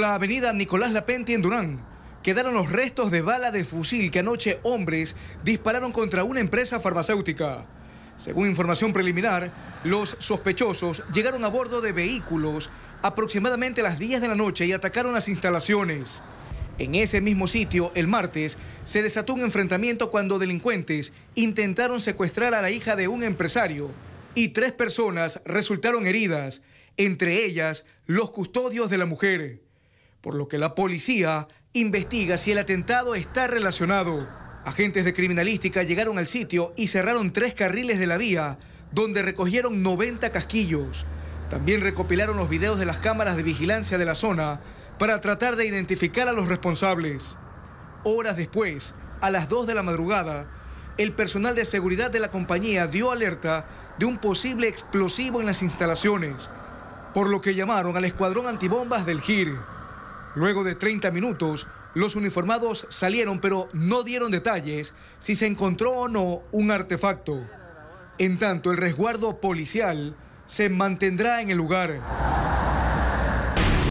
la avenida Nicolás Lapenti en Durán quedaron los restos de bala de fusil que anoche hombres dispararon contra una empresa farmacéutica. Según información preliminar, los sospechosos llegaron a bordo de vehículos aproximadamente a las 10 de la noche y atacaron las instalaciones. En ese mismo sitio, el martes, se desató un enfrentamiento cuando delincuentes intentaron secuestrar a la hija de un empresario y tres personas resultaron heridas, entre ellas los custodios de la mujer por lo que la policía investiga si el atentado está relacionado. Agentes de criminalística llegaron al sitio y cerraron tres carriles de la vía, donde recogieron 90 casquillos. También recopilaron los videos de las cámaras de vigilancia de la zona para tratar de identificar a los responsables. Horas después, a las 2 de la madrugada, el personal de seguridad de la compañía dio alerta de un posible explosivo en las instalaciones, por lo que llamaron al escuadrón antibombas del GIR. Luego de 30 minutos, los uniformados salieron, pero no dieron detalles si se encontró o no un artefacto. En tanto, el resguardo policial se mantendrá en el lugar.